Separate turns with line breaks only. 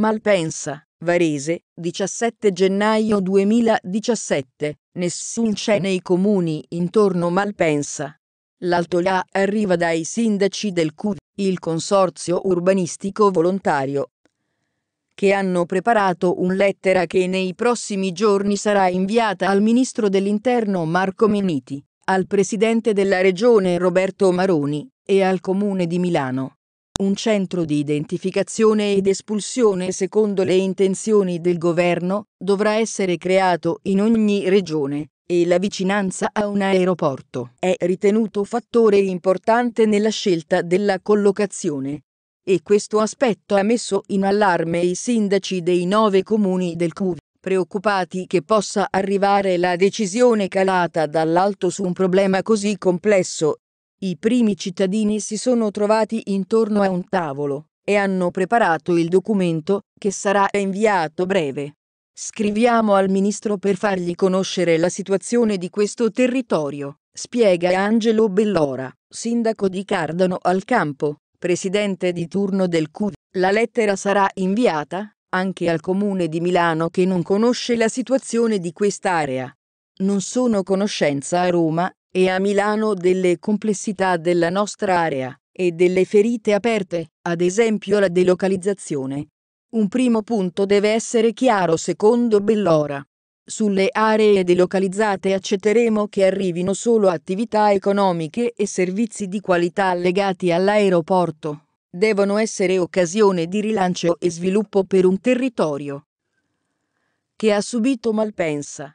Malpensa, Varese, 17 gennaio 2017. Nessun c'è nei comuni intorno Malpensa. L'altolà arriva dai sindaci del CUD, il Consorzio Urbanistico Volontario, che hanno preparato un lettera che nei prossimi giorni sarà inviata al Ministro dell'Interno Marco Meniti, al Presidente della Regione Roberto Maroni e al Comune di Milano un centro di identificazione ed espulsione secondo le intenzioni del governo, dovrà essere creato in ogni regione e la vicinanza a un aeroporto è ritenuto fattore importante nella scelta della collocazione. E questo aspetto ha messo in allarme i sindaci dei nove comuni del CUV, preoccupati che possa arrivare la decisione calata dall'alto su un problema così complesso i primi cittadini si sono trovati intorno a un tavolo e hanno preparato il documento che sarà inviato breve. Scriviamo al ministro per fargli conoscere la situazione di questo territorio, spiega Angelo Bellora, sindaco di Cardano al campo, presidente di turno del CUD. La lettera sarà inviata anche al comune di Milano che non conosce la situazione di quest'area. Non sono conoscenza a Roma e a Milano delle complessità della nostra area e delle ferite aperte, ad esempio la delocalizzazione. Un primo punto deve essere chiaro secondo Bellora. Sulle aree delocalizzate accetteremo che arrivino solo attività economiche e servizi di qualità legati all'aeroporto. Devono essere occasione di rilancio e sviluppo per un territorio che ha subito Malpensa,